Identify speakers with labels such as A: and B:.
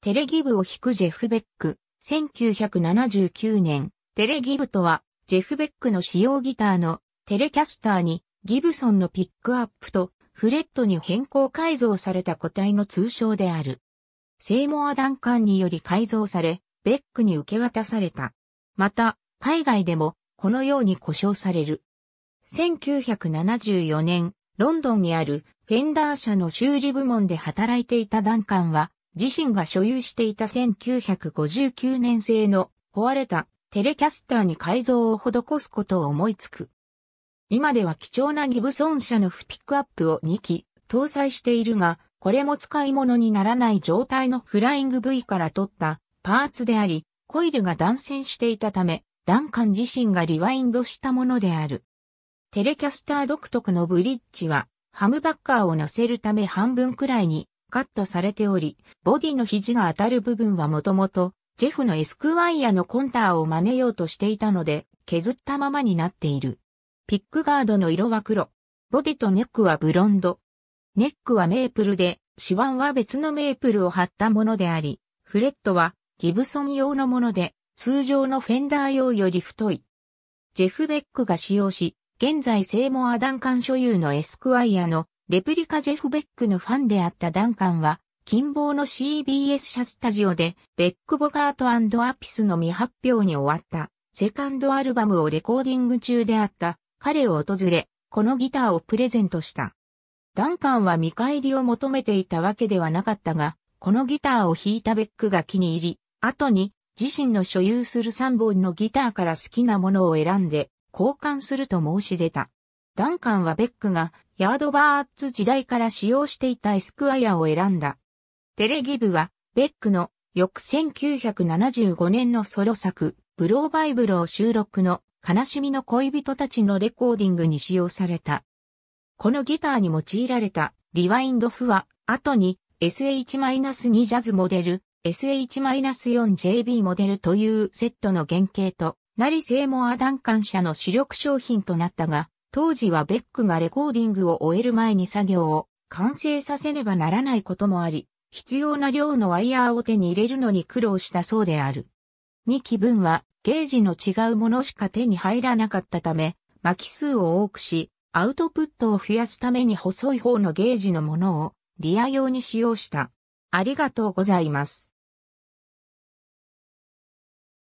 A: テレギブを弾くジェフ・ベック。1979年、テレギブとは、ジェフ・ベックの使用ギターのテレキャスターにギブソンのピックアップとフレットに変更改造された個体の通称である。セイモア・ダンカンにより改造され、ベックに受け渡された。また、海外でもこのように呼称される。1974年、ロンドンにあるフェンダー社の修理部門で働いていたダンカンは、自身が所有していた1959年製の壊れたテレキャスターに改造を施すことを思いつく。今では貴重なギブソン社のフピックアップを2機搭載しているが、これも使い物にならない状態のフライング V から取ったパーツであり、コイルが断線していたため、ダンカン自身がリワインドしたものである。テレキャスター独特のブリッジは、ハムバッカーを乗せるため半分くらいにカットされており、ボディの肘が当たる部分はもともと、ジェフのエスクワイヤのコンターを真似ようとしていたので、削ったままになっている。ピックガードの色は黒。ボディとネックはブロンド。ネックはメープルで、シワンは別のメープルを貼ったものであり、フレットはギブソン用のもので、通常のフェンダー用より太い。ジェフ・ベックが使用し、現在セーモアダンカン所有のエスクワイヤのレプリカジェフ・ベックのファンであったダンカンは、近傍の CBS 社スタジオで、ベック・ボガートアピスの未発表に終わった、セカンドアルバムをレコーディング中であった、彼を訪れ、このギターをプレゼントした。ダンカンは見返りを求めていたわけではなかったが、このギターを弾いたベックが気に入り、後に自身の所有する3本のギターから好きなものを選んで交換すると申し出た。ダンカンはベックがヤードバーツ時代から使用していたエスクワイアを選んだ。テレギブはベックの翌1975年のソロ作ブローバイブロー収録の悲しみの恋人たちのレコーディングに使用された。このギターに用いられたリワインドフは後に SH-2 ジャズモデル SH-4JB モデルというセットの原型となりセイモアダンカン社の主力商品となったが、当時はベックがレコーディングを終える前に作業を完成させねばならないこともあり、必要な量のワイヤーを手に入れるのに苦労したそうである。2気分はゲージの違うものしか手に入らなかったため、巻数を多くし、アウトプットを増やすために細い方のゲージのものをリア用に使用した。ありがとうございます。